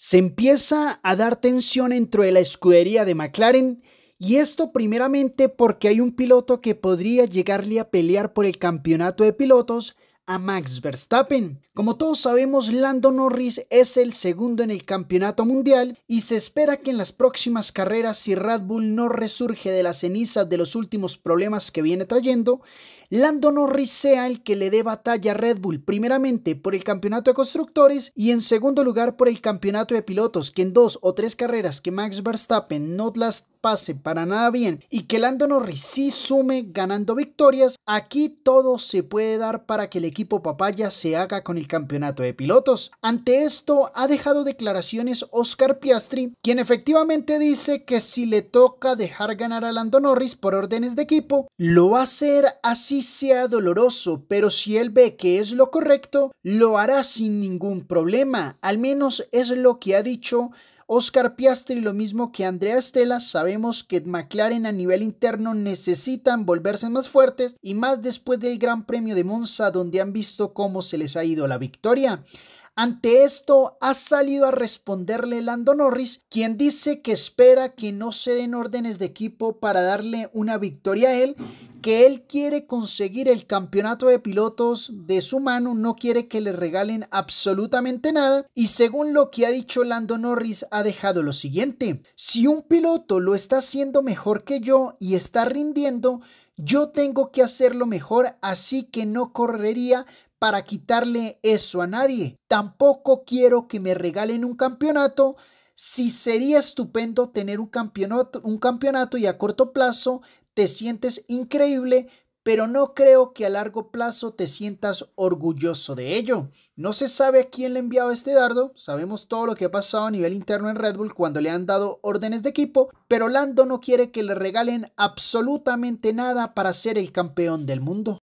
Se empieza a dar tensión dentro de la escudería de McLaren y esto primeramente porque hay un piloto que podría llegarle a pelear por el campeonato de pilotos a Max Verstappen. Como todos sabemos, Lando Norris es el segundo en el campeonato mundial y se espera que en las próximas carreras, si Red Bull no resurge de las cenizas de los últimos problemas que viene trayendo, Lando Norris sea el que le dé batalla a Red Bull, primeramente por el campeonato de constructores y en segundo lugar por el campeonato de pilotos, que en dos o tres carreras que Max Verstappen no las pase para nada bien y que Lando Norris sí sume ganando victorias, aquí todo se puede dar para que el equipo equipo papaya se haga con el campeonato de pilotos. Ante esto ha dejado declaraciones Oscar Piastri, quien efectivamente dice que si le toca dejar ganar a Lando Norris por órdenes de equipo, lo va a hacer así sea doloroso, pero si él ve que es lo correcto, lo hará sin ningún problema. Al menos es lo que ha dicho Oscar Piastri, lo mismo que Andrea Estela, sabemos que McLaren a nivel interno necesitan volverse más fuertes y más después del Gran Premio de Monza donde han visto cómo se les ha ido la victoria. Ante esto ha salido a responderle Lando Norris, quien dice que espera que no se den órdenes de equipo para darle una victoria a él que él quiere conseguir el campeonato de pilotos de su mano, no quiere que le regalen absolutamente nada y según lo que ha dicho Lando Norris ha dejado lo siguiente, si un piloto lo está haciendo mejor que yo y está rindiendo, yo tengo que hacerlo mejor, así que no correría para quitarle eso a nadie. Tampoco quiero que me regalen un campeonato. Si sería estupendo tener un campeonato, un campeonato y a corto plazo te sientes increíble, pero no creo que a largo plazo te sientas orgulloso de ello. No se sabe a quién le ha enviado este dardo, sabemos todo lo que ha pasado a nivel interno en Red Bull cuando le han dado órdenes de equipo, pero Lando no quiere que le regalen absolutamente nada para ser el campeón del mundo.